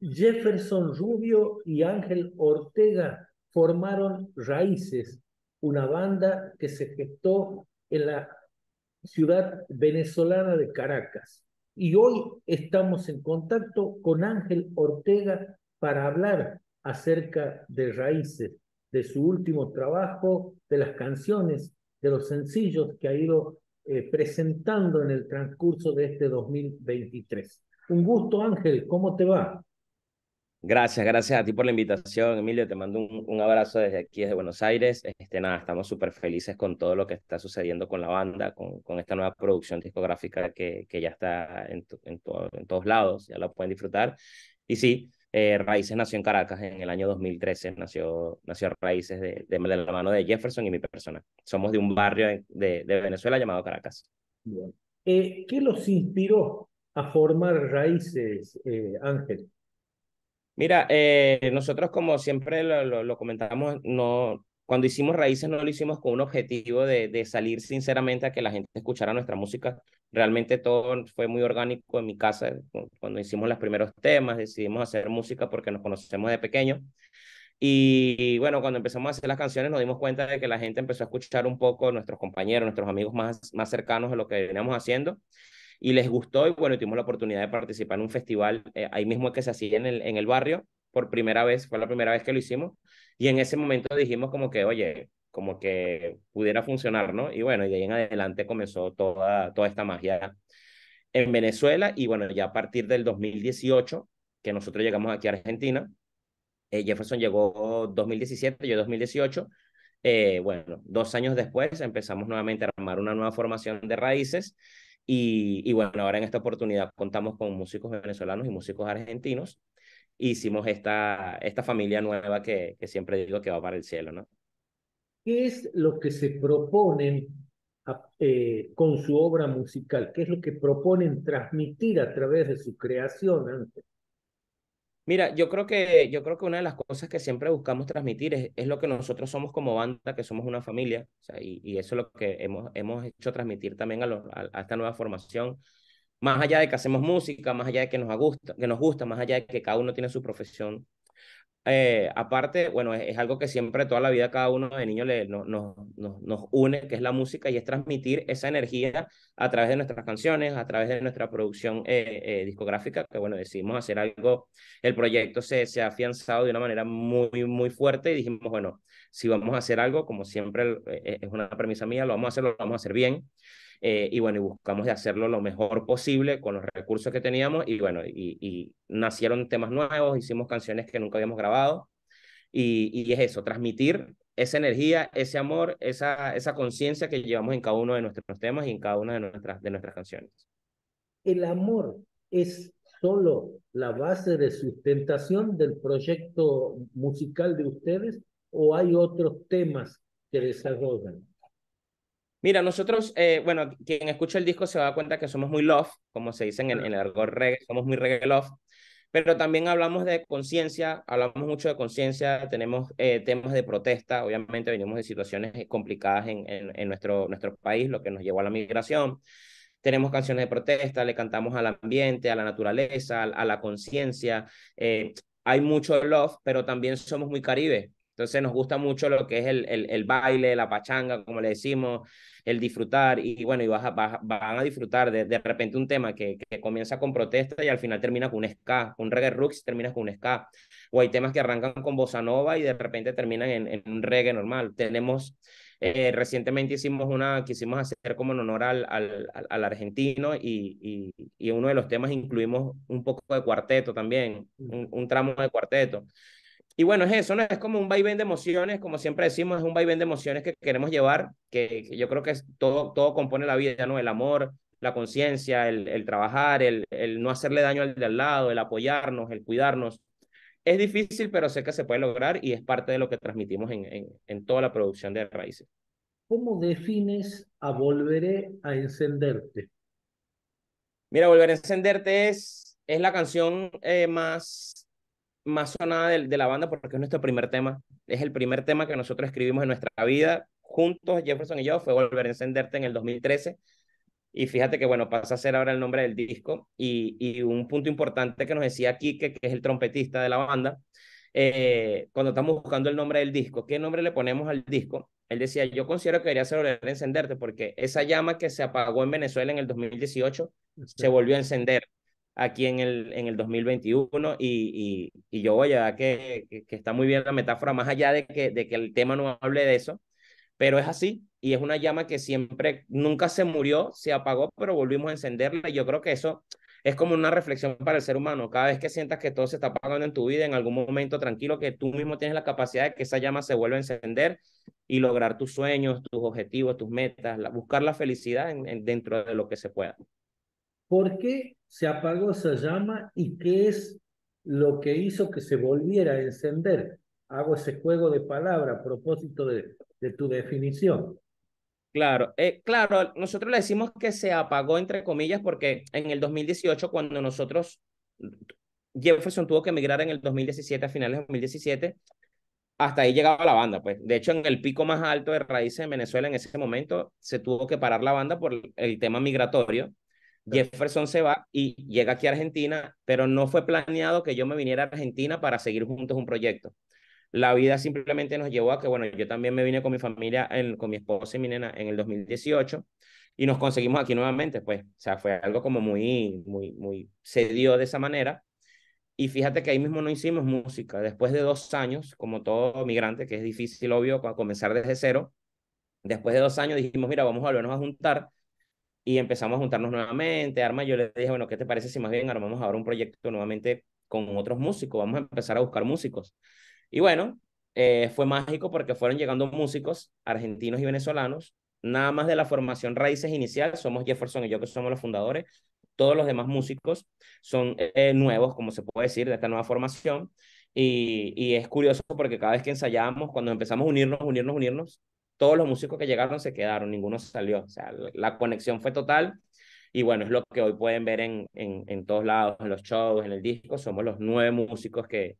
Jefferson Rubio y Ángel Ortega formaron Raíces, una banda que se gestó en la ciudad venezolana de Caracas. Y hoy estamos en contacto con Ángel Ortega para hablar acerca de Raíces, de su último trabajo, de las canciones, de los sencillos que ha ido eh, presentando en el transcurso de este 2023. Un gusto, Ángel, ¿cómo te va? Gracias, gracias a ti por la invitación, Emilio. Te mando un, abrazo desde aquí, desde Buenos Aires. Este, nada, estamos súper felices con todo lo que está sucediendo con la banda, con, con esta nueva producción discográfica que, que ya está en, en, todos lados, ya la pueden disfrutar. Y sí, eh, Raíces nació en Caracas en el año 2013, nació, nació Raíces de, de, la mano de Jefferson y mi persona. Somos de un barrio de, Venezuela llamado Caracas. Eh, ¿Qué los inspiró a formar Raíces, eh, Ángel? Mira, eh, nosotros como siempre lo, comentábamos, comentamos, no, cuando hicimos Raíces no lo hicimos con un objetivo de, salir sinceramente a que la gente escuchara nuestra música. Realmente todo fue muy orgánico en mi casa. Cuando hicimos los primeros temas, decidimos hacer música porque nos conocemos de pequeño. Y, bueno, cuando empezamos a hacer las canciones nos dimos cuenta de que la gente empezó a escuchar un poco nuestros compañeros, nuestros amigos más, más cercanos a lo que veníamos haciendo y les gustó y bueno, tuvimos la oportunidad de participar en un festival eh, ahí mismo que se hacía en el, en el barrio por primera vez, fue la primera vez que lo hicimos y en ese momento dijimos como que, oye, como que pudiera funcionar, ¿no? Y bueno, y de ahí en adelante comenzó toda, toda esta magia en Venezuela y bueno, ya a partir del 2018 que nosotros llegamos aquí a Argentina, eh, Jefferson llegó 2017, yo 2018, eh, bueno, dos años después empezamos nuevamente a armar una nueva formación de raíces y, bueno, ahora en esta oportunidad contamos con músicos venezolanos y músicos argentinos. Hicimos esta, esta familia nueva que, que siempre digo que va para el cielo, ¿no? ¿Qué es lo que se proponen eh, con su obra musical? ¿Qué es lo que proponen transmitir a través de su creación? Antes? Mira, yo creo que, yo creo que una de las cosas que siempre buscamos transmitir es, lo que nosotros somos como banda, que somos una familia, y, eso es lo que hemos, hemos hecho transmitir también a, esta nueva formación, más allá de que hacemos música, más allá de que nos, gusta, que nos gusta, más allá de que cada uno tiene su profesión eh, aparte, bueno, es, algo que siempre toda la vida cada uno de niños nos une, que es la música, y es transmitir esa energía a través de nuestras canciones, a través de nuestra producción eh, eh, discográfica, que bueno, decidimos hacer algo, el proyecto se, se ha afianzado de una manera muy, muy fuerte y dijimos, bueno, si vamos a hacer algo, como siempre es una premisa mía, lo vamos a hacer, lo vamos a hacer bien. Eh, y bueno, y buscamos de hacerlo lo mejor posible con los recursos que teníamos y bueno, y, y nacieron temas nuevos, hicimos canciones que nunca habíamos grabado y, y es eso, transmitir esa energía, ese amor, esa, esa conciencia que llevamos en cada uno de nuestros temas y en cada una de nuestras, de nuestras canciones. El amor es solo la base de sustentación del proyecto musical de ustedes o hay otros temas que desarrollan? Mira, nosotros, eh, bueno, quien escucha el disco se da cuenta que somos muy love, como se dice en, el argot reggae, somos muy reggae love, pero también hablamos de conciencia, hablamos mucho de conciencia, tenemos eh, temas de protesta, obviamente venimos de situaciones eh, complicadas en, en, nuestro, nuestro país, lo que nos llevó a la migración. Tenemos canciones de protesta, le cantamos al ambiente, a la naturaleza, a, la conciencia. hay mucho love, pero también somos muy caribe. Entonces nos gusta mucho lo que es el, el, baile, la pachanga, como le decimos, el disfrutar y bueno, y van a disfrutar de, de repente un tema que, que, comienza con protesta y al final termina con un ska, un reggae roots termina con un ska. O hay temas que arrancan con bossa nova y de repente terminan en, un reggae normal. Tenemos eh, recientemente hicimos una, quisimos hacer como en honor al, al, al argentino y, y, y, uno de los temas incluimos un poco de cuarteto también, un, un tramo de cuarteto. Y bueno, es eso, ¿no? Es como un vaivén de emociones, como siempre decimos, es un vaivén de emociones que queremos llevar, que, yo creo que es todo, todo compone la vida, ¿no? El amor, la conciencia, el, el, trabajar, el, el no hacerle daño al de al lado, el apoyarnos, el cuidarnos. Es difícil, pero sé que se puede lograr y es parte de lo que transmitimos en, en, en toda la producción de Raíces. ¿Cómo defines a Volveré a encenderte? Mira, Volver a encenderte es, es la canción eh, más más sonada de, de, la banda porque es nuestro primer tema. Es el primer tema que nosotros escribimos en nuestra vida juntos, Jefferson y yo, fue Volver a Encenderte en el 2013. Y fíjate que, bueno, pasa a ser ahora el nombre del disco. Y, un punto importante que nos decía Kike, que es el trompetista de la banda, eh, cuando estamos buscando el nombre del disco, ¿qué nombre le ponemos al disco? Él decía, yo considero que debería ser Volver a Encenderte porque esa llama que se apagó en Venezuela en el 2018 se volvió a encender aquí en el, en el 2021 y, yo voy a que, que, está muy bien la metáfora, más allá de que, de que el tema no hable de eso, pero es así y es una llama que siempre, nunca se murió, se apagó, pero volvimos a encenderla y yo creo que eso es como una reflexión para el ser humano. Cada vez que sientas que todo se está apagando en tu vida, en algún momento tranquilo, que tú mismo tienes la capacidad de que esa llama se vuelva a encender y lograr tus sueños, tus objetivos, tus metas, buscar la felicidad dentro de lo que se pueda. ¿Por qué se apagó esa llama y qué es lo que hizo que se volviera a encender? Hago ese juego de palabras a propósito de, tu definición. Claro, eh, claro, nosotros le decimos que se apagó entre comillas porque en el 2018 cuando nosotros, Jefferson tuvo que emigrar en el 2017, a finales de 2017, hasta ahí llegaba la banda, pues. De hecho, en el pico más alto de raíces en Venezuela en ese momento se tuvo que parar la banda por el tema migratorio Jefferson se va y llega aquí a Argentina, pero no fue planeado que yo me viniera a Argentina para seguir juntos un proyecto. La vida simplemente nos llevó a que, bueno, yo también me vine con mi familia, con mi esposa y mi nena en el 2018 y nos conseguimos aquí nuevamente, pues, o sea, fue algo como muy, muy, muy, se dio de esa manera. Y fíjate que ahí mismo no hicimos música. Después de dos años, como todo migrante, que es difícil, obvio, comenzar desde cero, después de dos años dijimos, mira, vamos a volvernos a juntar y empezamos a juntarnos nuevamente. Arma, yo le dije, bueno, ¿qué te parece si más bien armamos ahora un proyecto nuevamente con otros músicos? Vamos a empezar a buscar músicos. Y bueno, eh, fue mágico porque fueron llegando músicos argentinos y venezolanos. Nada más de la formación raíces inicial, somos Jefferson y yo que somos los fundadores. Todos los demás músicos son eh, nuevos, como se puede decir, de esta nueva formación. Y, y es curioso porque cada vez que ensayamos cuando empezamos a unirnos, unirnos, unirnos, todos los músicos que llegaron se quedaron, ninguno salió. O sea, la conexión fue total. Y bueno, es lo que hoy pueden ver en, en, en todos lados, en los shows, en el disco. Somos los nueve músicos que,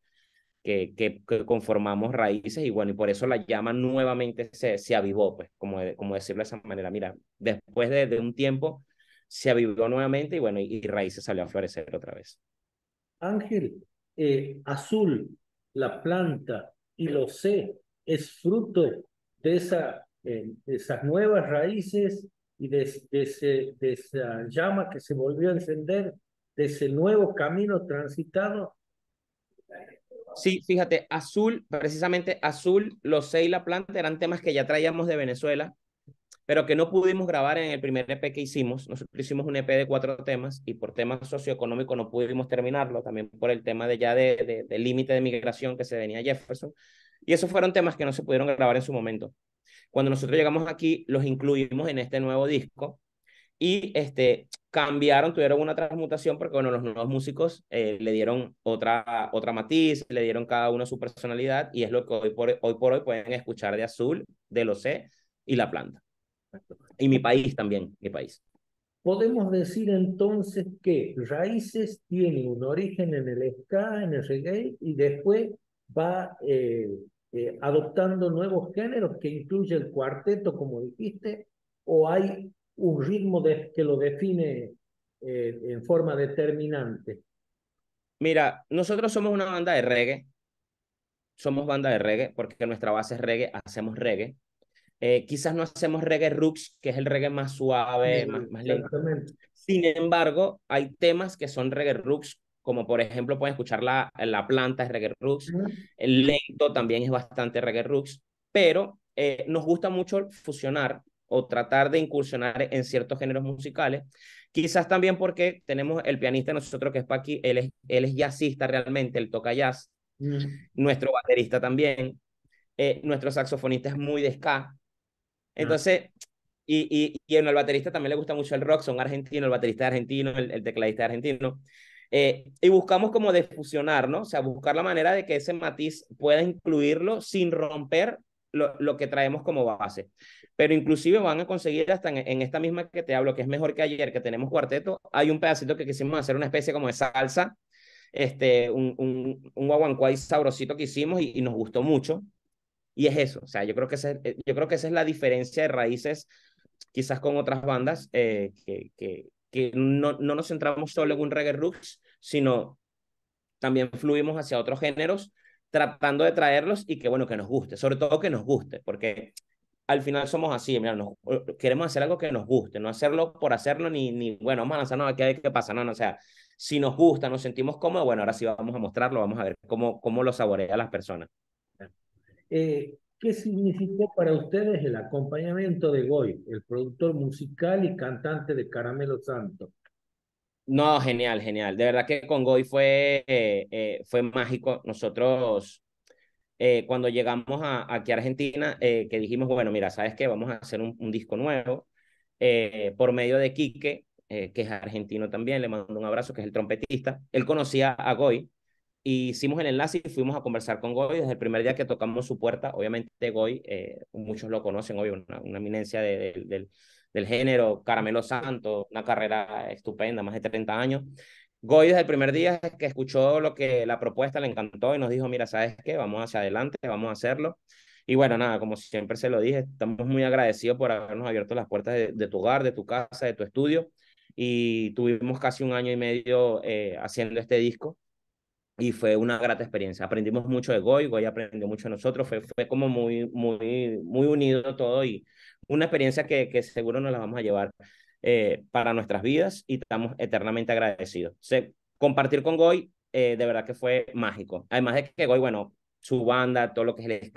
que, que, conformamos raíces. Y bueno, y por eso la llama nuevamente se, se avivó, pues, como, como decirlo de esa manera. Mira, después de, de un tiempo se avivó nuevamente y bueno, y, raíces salió a florecer otra vez. Ángel, eh, azul, la planta y lo sé, es fruto eh, de, esas nuevas raíces y de, esa llama que se volvió a encender, de ese nuevo camino transitado, Sí, fíjate, azul, precisamente azul, los seis la planta eran temas que ya traíamos de Venezuela, pero que no pudimos grabar en el primer EP que hicimos. Nosotros hicimos un EP de cuatro temas y por temas socioeconómicos no pudimos terminarlo, también por el tema de ya de, de, límite de migración que se venía Jefferson. Y esos fueron temas que no se pudieron grabar en su momento. Cuando nosotros llegamos aquí, los incluimos en este nuevo disco y este, cambiaron, tuvieron una transmutación porque los nuevos músicos eh, le dieron otra, otra matiz, le dieron cada uno su personalidad y es lo que hoy por hoy, pueden escuchar de Azul, de Lo C y La Planta. Y mi país también, mi país. Podemos decir entonces que Raíces tiene un origen en el ska, en el reggae y después va eh, eh, adoptando nuevos géneros que incluye el cuarteto, como dijiste, o hay un ritmo que lo define eh, en forma determinante? Mira, nosotros somos una banda de reggae, somos banda de reggae porque nuestra base es reggae, hacemos reggae. Eh, quizás no hacemos reggae roots, que es el reggae más suave, más, lento. Sin embargo, hay temas que son reggae roots como por ejemplo pueden escuchar la, la planta es reggae roots, el lento también es bastante reggae roots, pero eh, nos gusta mucho fusionar o tratar de incursionar en ciertos géneros musicales, quizás también porque tenemos el pianista nosotros que es Paqui, él es, él es jazzista realmente, él toca jazz, nuestro baterista también, eh, nuestro saxofonista es muy de ska, ah. entonces... Y, y, y el baterista también le gusta mucho el rock, son argentinos, el baterista argentino, el, el tecladista argentino. Eh, y buscamos como de ¿no? O sea, buscar la manera de que ese matiz pueda incluirlo sin romper lo, que traemos como base. Pero inclusive van a conseguir hasta en, esta misma que te hablo, que es mejor que ayer, que tenemos cuarteto, hay un pedacito que quisimos hacer una especie como de salsa, este, un, un, un guaguancuay sabrosito que hicimos y, nos gustó mucho. Y es eso, o sea, yo creo que, eh, yo creo que esa es la diferencia de raíces quizás con otras bandas eh, que, que, que no, no nos centramos solo en un reggae roots, sino también fluimos hacia otros géneros, tratando de traerlos y que, bueno, que nos guste, sobre todo que nos guste, porque al final somos así, mira, queremos hacer algo que nos guste, no hacerlo por hacerlo ni, ni bueno, vamos a lanzarnos aquí a ver qué pasa, no, no, o sea, si nos gusta, nos sentimos cómodos, bueno, ahora sí vamos a mostrarlo, vamos a ver cómo, cómo lo a las personas. Eh, ¿Qué significó para ustedes el acompañamiento de Goy, el productor musical y cantante de Caramelo Santo? No, genial, genial. De verdad que con Goy fue, eh, eh, fue mágico. Nosotros, eh, cuando llegamos a, aquí a Argentina, que dijimos, bueno, mira, ¿sabes qué? Vamos a hacer un, disco nuevo por medio de Quique, que es argentino también, le mando un abrazo, que es el trompetista. Él conocía a Goy, hicimos el enlace y fuimos a conversar con Goy. Desde el primer día que tocamos su puerta, obviamente Goy, eh, muchos lo conocen, hoy una, eminencia del, del género, Caramelo Santo, una carrera estupenda, más de 30 años. Goy desde el primer día que escuchó lo que la propuesta le encantó y nos dijo, mira, ¿sabes qué? Vamos hacia adelante, vamos a hacerlo. Y bueno, nada, como siempre se lo dije, estamos muy agradecidos por habernos abierto las puertas de, tu hogar, de tu casa, de tu estudio. Y tuvimos casi un año y medio eh, haciendo este disco y fue una grata experiencia. Aprendimos mucho de Goy, Goy aprendió mucho de nosotros, fue, como muy, muy, muy unido todo y una experiencia que, seguro nos la vamos a llevar eh, para nuestras vidas y estamos eternamente agradecidos. compartir con Goy, eh, de verdad que fue mágico. Además de que Goy, bueno, su banda, todo lo que es el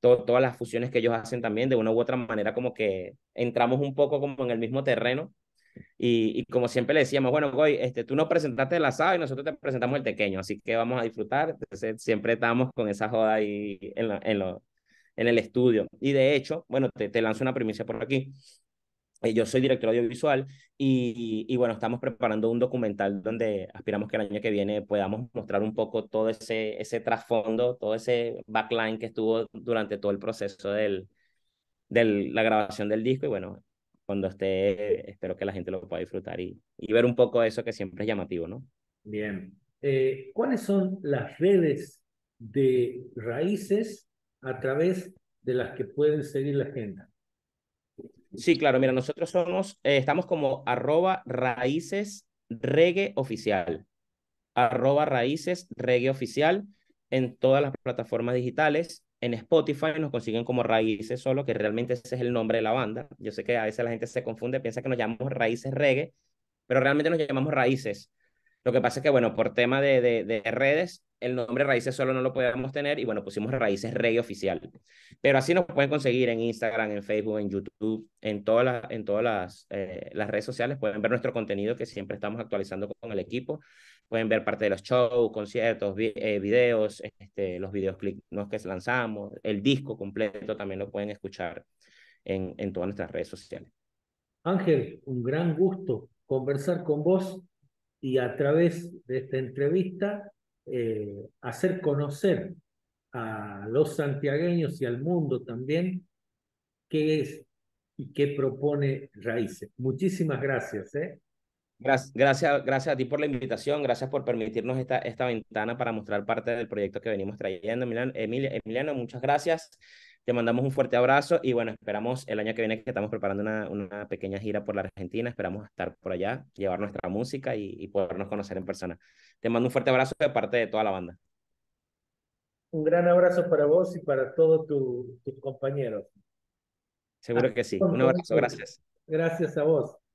todo, todas las fusiones que ellos hacen también, de una u otra manera como que entramos un poco como en el mismo terreno y, y como siempre le decíamos, bueno, Goy, este, tú nos presentaste el asado y nosotros te presentamos el pequeño, así que vamos a disfrutar. siempre estamos con esa joda ahí en, en, en el estudio. Y de hecho, bueno, te, te lanzo una primicia por aquí. Eh, yo soy director audiovisual y, y, bueno, estamos preparando un documental donde aspiramos que el año que viene podamos mostrar un poco todo ese, ese trasfondo, todo ese backline que estuvo durante todo el proceso de del, la grabación del disco y bueno, cuando esté, espero que la gente lo pueda disfrutar y, ver un poco eso que siempre es llamativo, ¿no? Bien. Eh, ¿Cuáles son las redes de raíces a través de las que pueden seguir la agenda? Sí, claro, mira, nosotros somos, eh, estamos como arroba raíces reggae oficial, arroba raíces reggae oficial en todas las plataformas digitales. En Spotify nos consiguen como Raíces Solo, que realmente ese es el nombre de la banda. Yo sé que a veces la gente se confunde, piensa que nos llamamos Raíces Reggae, pero realmente nos llamamos Raíces. Lo que pasa es que, bueno, por tema de, de, redes, el nombre Raíces Solo no lo podíamos tener y, bueno, pusimos Raíces Reggae Oficial. Pero así nos pueden conseguir en Instagram, en Facebook, en YouTube, en todas en todas eh, las redes sociales. Pueden ver nuestro contenido que siempre estamos actualizando con el equipo pueden ver parte de los shows, conciertos, eh, videos, este, los videos que lanzamos, el disco completo también lo pueden escuchar en, en todas nuestras redes sociales. Ángel, un gran gusto conversar con vos y a través de esta entrevista eh, hacer conocer a los santiagueños y al mundo también qué es y qué propone Raíces. Muchísimas gracias. ¿eh? Gracias, gracias, a ti por la invitación, gracias por permitirnos esta, esta ventana para mostrar parte del proyecto que venimos trayendo. Emiliano, muchas gracias. Te mandamos un fuerte abrazo y bueno, esperamos el año que viene que estamos preparando una, una pequeña gira por la Argentina. Esperamos estar por allá, llevar nuestra música y, podernos conocer en persona. Te mando un fuerte abrazo de parte de toda la banda. Un gran abrazo para vos y para todos tus compañeros. Seguro que sí. Un abrazo, gracias. Gracias a vos.